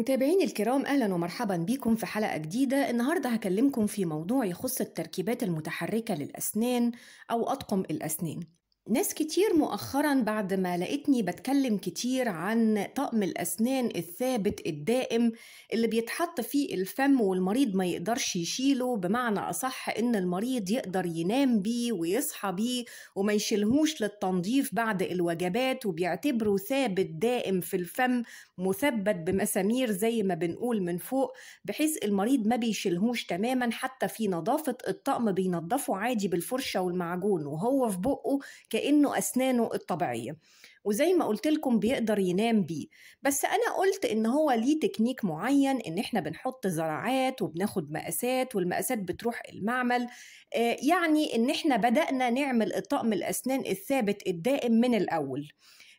متابعيني الكرام اهلا ومرحبا بكم في حلقه جديده النهارده هكلمكم في موضوع يخص التركيبات المتحركه للاسنان او اطقم الاسنان ناس كتير مؤخرا بعد ما لقيتني بتكلم كتير عن طقم الأسنان الثابت الدائم اللي بيتحط فيه الفم والمريض ما يقدرش يشيله بمعنى أصح إن المريض يقدر ينام بيه ويصحى بيه وما يشيلهوش للتنظيف بعد الوجبات وبيعتبره ثابت دائم في الفم مثبت بمسامير زي ما بنقول من فوق بحيث المريض ما بيشيلهوش تماما حتى في نظافة الطقم بينضفه عادي بالفرشة والمعجون وهو في بقه كأنه أسنانه الطبيعية وزي ما قلت لكم بيقدر ينام بيه بس انا قلت ان هو ليه تكنيك معين ان احنا بنحط زراعات وبناخد مقاسات والمقاسات بتروح المعمل آه يعني ان احنا بدأنا نعمل الطقم الاسنان الثابت الدائم من الاول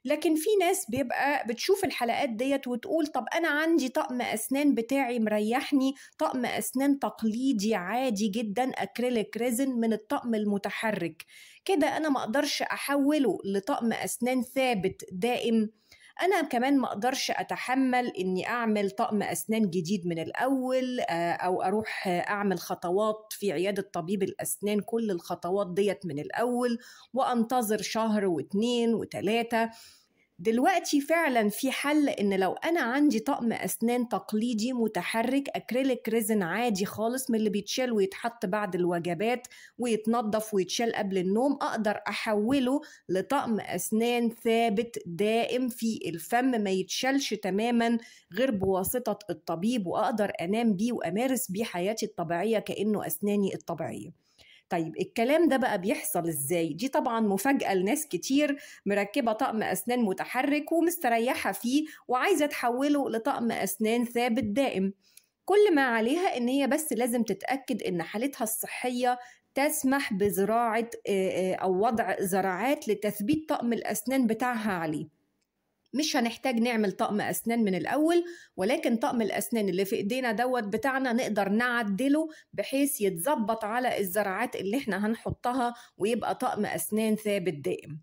لكن في ناس بيبقى بتشوف الحلقات ديت وتقول طب انا عندي طقم اسنان بتاعي مريحني طقم اسنان تقليدي عادي جدا اكريليك ريزن من الطقم المتحرك كده انا ما اقدرش احوله لطقم اسنان ثابت دائم انا كمان ما اقدرش اتحمل اني اعمل طقم اسنان جديد من الاول آه، او اروح اعمل خطوات في عياده طبيب الاسنان كل الخطوات ديت من الاول وانتظر شهر واتنين وتلاته دلوقتي فعلا في حل ان لو انا عندي طقم اسنان تقليدي متحرك اكريليك ريزن عادي خالص من اللي بيتشال ويتحط بعد الوجبات ويتنضف ويتشال قبل النوم اقدر احوله لطقم اسنان ثابت دائم في الفم ما يتشالش تماما غير بواسطه الطبيب واقدر انام بيه وامارس بيه حياتي الطبيعيه كانه اسناني الطبيعيه طيب الكلام ده بقى بيحصل ازاي دي طبعا مفاجاه لناس كتير مركبه طقم اسنان متحرك ومستريحه فيه وعايزه تحوله لطقم اسنان ثابت دائم كل ما عليها ان هي بس لازم تتاكد ان حالتها الصحيه تسمح بزراعه او وضع زراعات لتثبيت طقم الاسنان بتاعها عليه مش هنحتاج نعمل طقم أسنان من الأول ولكن طقم الأسنان اللي في إيدينا دوت بتاعنا نقدر نعدله بحيث يتظبط على الزرعات اللي احنا هنحطها ويبقى طقم أسنان ثابت دائم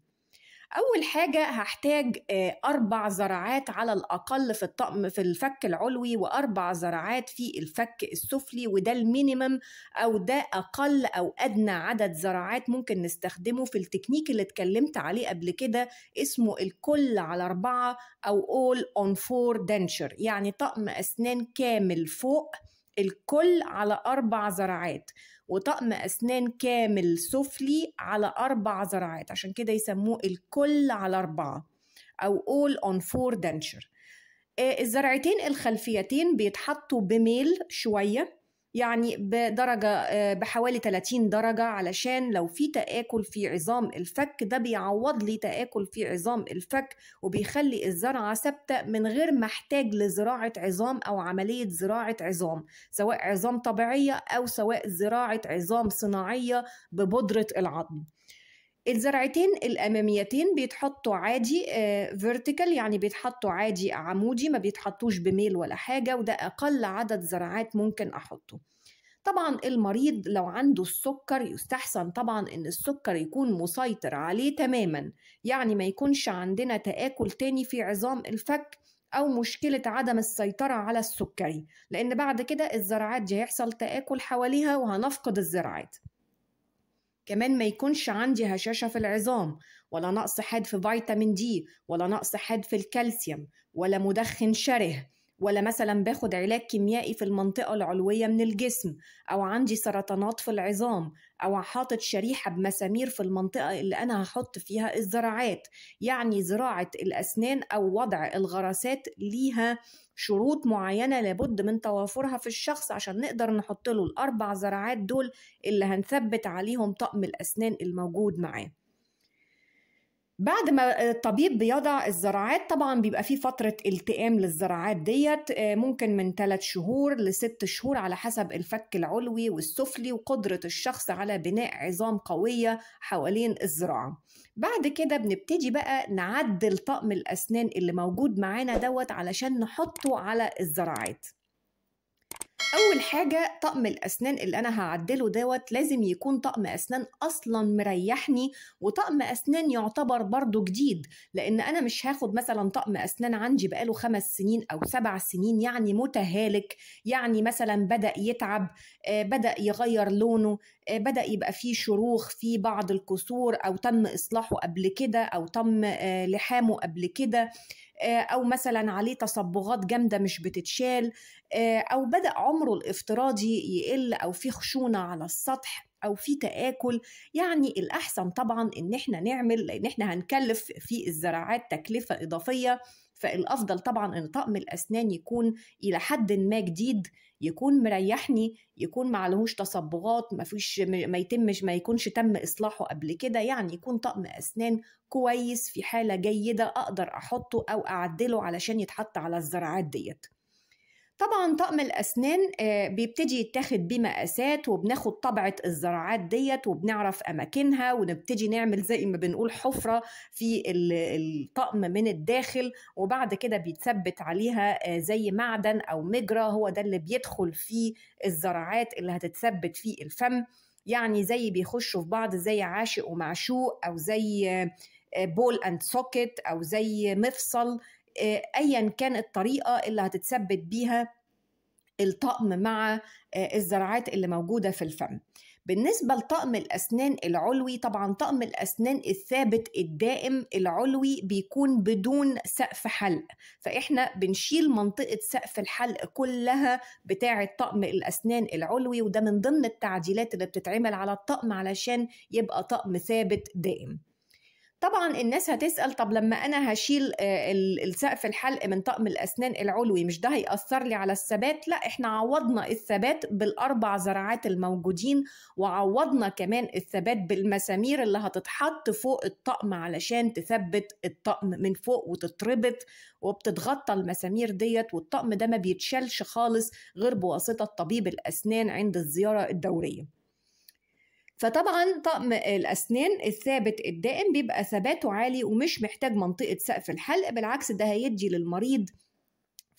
أول حاجة هحتاج آه، أربع زراعات على الأقل في الطقم في الفك العلوي وأربع زراعات في الفك السفلي وده المينيمم أو ده أقل أو أدنى عدد زراعات ممكن نستخدمه في التكنيك اللي اتكلمت عليه قبل كده اسمه الكل على أربعة أو all on four denture يعني طقم أسنان كامل فوق الكل على أربع زراعات وطقم أسنان كامل سفلي على أربع ذراعات عشان كده يسموه الكل على أربعة أو all on four denture آه، الزرعتين الخلفيتين بيتحطوا بميل شوية يعني بدرجة آه، بحوالي 30 درجة علشان لو في تآكل في عظام الفك ده بيعوض لي تآكل في عظام الفك وبيخلي الزرعة ثابتة من غير ما احتاج لزراعة عظام أو عملية زراعة عظام سواء عظام طبيعية أو سواء زراعة عظام صناعية ببودرة العظم الزرعتين الاماميتين بيتحطوا عادي فيرتيكال آه، يعني بيتحطوا عادي عمودي ما بيتحطوش بميل ولا حاجه وده اقل عدد زرعات ممكن احطه طبعا المريض لو عنده السكر يستحسن طبعا ان السكر يكون مسيطر عليه تماما يعني ما يكونش عندنا تآكل تاني في عظام الفك او مشكله عدم السيطره على السكري لان بعد كده الزرعات دي هيحصل تآكل حواليها وهنفقد الزرعات كمان ما يكونش عندي هشاشة في العظام ولا نقص حاد في فيتامين دي ولا نقص حاد في الكالسيوم ولا مدخن شره ولا مثلا باخد علاج كيميائي في المنطقة العلوية من الجسم أو عندي سرطانات في العظام أو حاطط شريحة بمسامير في المنطقة اللي أنا هحط فيها الزراعات يعني زراعة الأسنان أو وضع الغراسات ليها شروط معينة لابد من توافرها في الشخص عشان نقدر نحط له الأربع زراعات دول اللي هنثبت عليهم طقم الأسنان الموجود معاه بعد ما الطبيب بيضع الزراعات طبعا بيبقى في فترة التئام للزراعات ديت آه، ممكن من ثلاث شهور لست شهور على حسب الفك العلوي والسفلي وقدرة الشخص على بناء عظام قوية حوالين الزراعة بعد كده بنبتدي بقى نعدل طقم الأسنان اللي موجود معانا دوت علشان نحطه على الزراعات اول حاجه طقم الاسنان اللي انا هعدله دوت لازم يكون طقم اسنان اصلا مريحني وطقم اسنان يعتبر برضو جديد لان انا مش هاخد مثلا طقم اسنان عندي بقاله خمس سنين او سبع سنين يعني متهالك يعني مثلا بدا يتعب آه، بدا يغير لونه بدا يبقى فيه شروخ في بعض الكسور او تم اصلاحه قبل كده او تم آه، لحامه قبل كده آه، او مثلا عليه تصبغات جامده مش بتتشال آه، او بدا عمره الافتراضي يقل او في خشونه على السطح او في تاكل يعني الاحسن طبعا ان احنا نعمل لان احنا هنكلف في الزراعات تكلفه اضافيه فالافضل طبعا ان طقم الاسنان يكون الى حد ما جديد يكون مريحني يكون معلهوش تصبغات ما فيش ما يتمش ما يكونش تم اصلاحه قبل كده يعني يكون طقم اسنان كويس في حاله جيده اقدر احطه او اعدله علشان يتحط على الزراعات ديت طبعا طقم الأسنان آه، بيبتدي يتاخد بمقاسات وبناخد طبعة الزراعات ديت وبنعرف أماكنها ونبتدي نعمل زي ما بنقول حفرة في الطقم من الداخل وبعد كده بيتثبت عليها آه، زي معدن أو مجرى هو ده اللي بيدخل فيه الزراعات اللي هتتثبت في الفم يعني زي بيخشوا في بعض زي عاشق ومعشوق أو زي آه، بول اند سوكت او زي مفصل آه، ايا كان الطريقه اللي هتتثبت بيها الطقم مع آه، الزرعات اللي موجوده في الفم بالنسبه لطقم الاسنان العلوي طبعا طقم الاسنان الثابت الدائم العلوي بيكون بدون سقف حلق فاحنا بنشيل منطقه سقف الحلق كلها بتاعه طقم الاسنان العلوي وده من ضمن التعديلات اللي بتتعمل على الطقم علشان يبقى طقم ثابت دائم طبعا الناس هتسال طب لما انا هشيل آه، السقف الحلق من طقم الاسنان العلوي مش ده هياثر لي على الثبات لا احنا عوضنا الثبات بالاربع زراعات الموجودين وعوضنا كمان الثبات بالمسامير اللي هتتحط فوق الطقم علشان تثبت الطقم من فوق وتتربط وبتتغطى المسامير ديت والطقم ده ما بيتشالش خالص غير بواسطه طبيب الاسنان عند الزياره الدوريه فطبعا طقم الاسنان الثابت الدائم بيبقى ثباته عالي ومش محتاج منطقه سقف الحلق بالعكس ده هيدي للمريض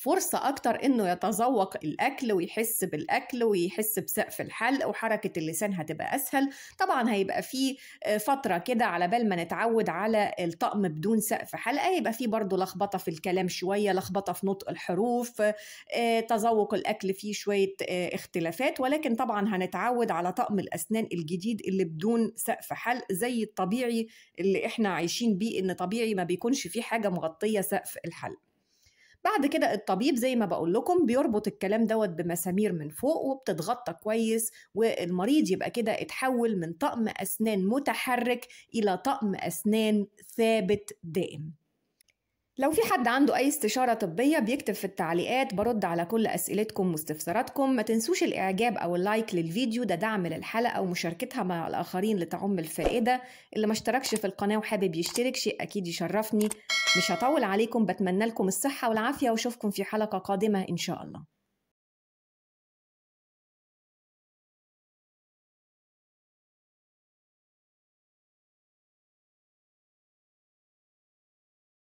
فرصة أكتر إنه يتذوق الأكل ويحس بالأكل ويحس بسقف الحلق وحركة اللسان هتبقى أسهل طبعا هيبقى في آه، فترة كده على بال ما نتعود على الطقم بدون سقف حلقة هيبقى في برضو لخبطة في الكلام شوية لخبطة في نطق الحروف آه، تذوق الأكل فيه شوية آه، اختلافات ولكن طبعا هنتعود على طقم الأسنان الجديد اللي بدون سقف حلق زي الطبيعي اللي احنا عايشين بيه إن طبيعي ما بيكونش فيه حاجة مغطية سقف الحلق بعد كده الطبيب زي ما بقول لكم بيربط الكلام دوت بمسامير من فوق وبتتغطى كويس والمريض يبقى كده اتحول من طقم أسنان متحرك إلى طقم أسنان ثابت دائم لو في حد عنده أي استشارة طبية بيكتب في التعليقات برد على كل أسئلتكم واستفساراتكم ما تنسوش الإعجاب أو اللايك للفيديو ده دعم للحلقة ومشاركتها مع الآخرين لتعم الفائدة اللي ما اشتركش في القناة وحابب يشترك شيء أكيد يشرفني مش هطول عليكم بتمنى لكم الصحة والعافية واشوفكم في حلقة قادمة إن شاء الله